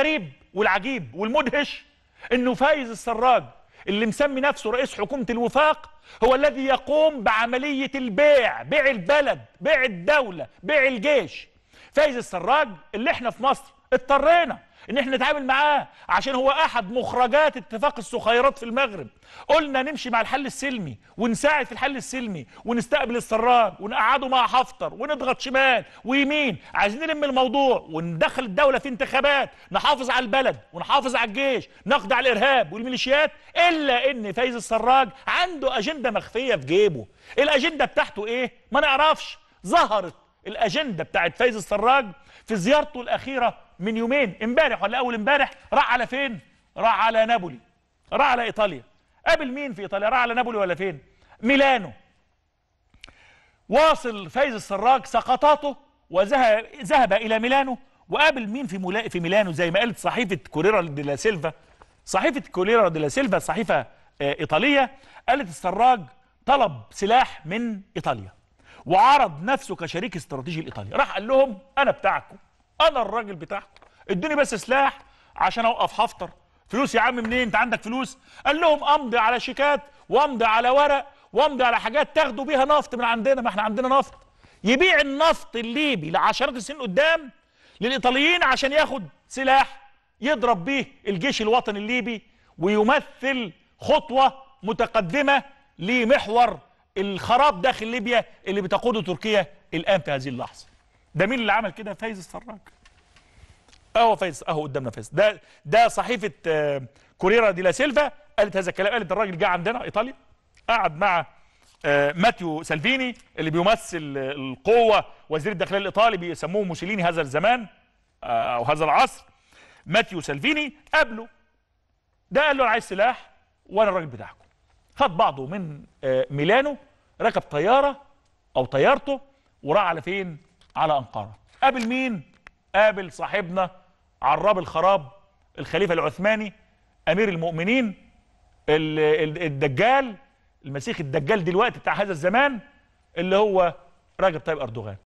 والغريب والعجيب والمدهش انه فايز السراج اللي مسمي نفسه رئيس حكومة الوفاق هو الذي يقوم بعملية البيع بيع البلد بيع الدولة بيع الجيش فايز السراج اللي احنا في مصر اضطرينا ان احنا نتعامل معاه عشان هو احد مخرجات اتفاق السخيرات في المغرب قلنا نمشي مع الحل السلمي ونساعد في الحل السلمي ونستقبل السراج ونقعده مع حفتر ونضغط شمال ويمين عايزين نلم الموضوع وندخل الدوله في انتخابات نحافظ على البلد ونحافظ على الجيش نقضي على الارهاب والميليشيات الا ان فايز السراج عنده اجنده مخفيه في جيبه الاجنده بتاعته ايه ما نعرفش ظهرت الاجنده بتاعت فايز السراج في زيارته الاخيره من يومين امبارح ولا اول امبارح راح على فين؟ راح على نابولي راح على ايطاليا قابل مين في ايطاليا؟ راح على نابولي ولا فين؟ ميلانو واصل فايز السراج سقطاته وذهب ذهب الى ميلانو وقابل مين في ملا... في ميلانو زي ما قالت صحيفه كوريرا دي سيلفا صحيفه كوريرا دي سيلفا صحيفه آه، ايطاليه قالت السراج طلب سلاح من ايطاليا وعرض نفسه كشريك استراتيجي لايطاليا راح قال لهم انا بتاعكم انا الراجل بتاعكم ادوني بس سلاح عشان اوقف حفتر فلوس يا عم منين انت عندك فلوس قال لهم امضي على شيكات وامضي على ورق وامضي على حاجات تاخدوا بيها نفط من عندنا ما احنا عندنا نفط يبيع النفط الليبي لعشرات السنين قدام للايطاليين عشان ياخد سلاح يضرب بيه الجيش الوطني الليبي ويمثل خطوه متقدمه لمحور الخراب داخل ليبيا اللي بتقوده تركيا الآن في هذه اللحظة ده مين اللي عمل كده فايز السراج اهو فايز اهو قدامنا فايز ده ده صحيفه آه، كوريرا دي لا سيلفا قالت هذا الكلام قالت الراجل جه عندنا ايطاليا قعد مع آه، ماتيو سالفيني اللي بيمثل القوه وزير الداخليه الايطالي بيسموه موسوليني هذا الزمان آه، او هذا العصر ماتيو سالفيني قابله ده قال له انا عايز سلاح وانا الراجل بتاعكم خد بعضه من ميلانو ركب طيارة أو طيارته وراح على فين؟ على أنقرة قابل مين؟ قابل صاحبنا عراب الخراب الخليفة العثماني أمير المؤمنين الدجال المسيخ الدجال دلوقتي بتاع هذا الزمان اللي هو رجب طيب أردوغان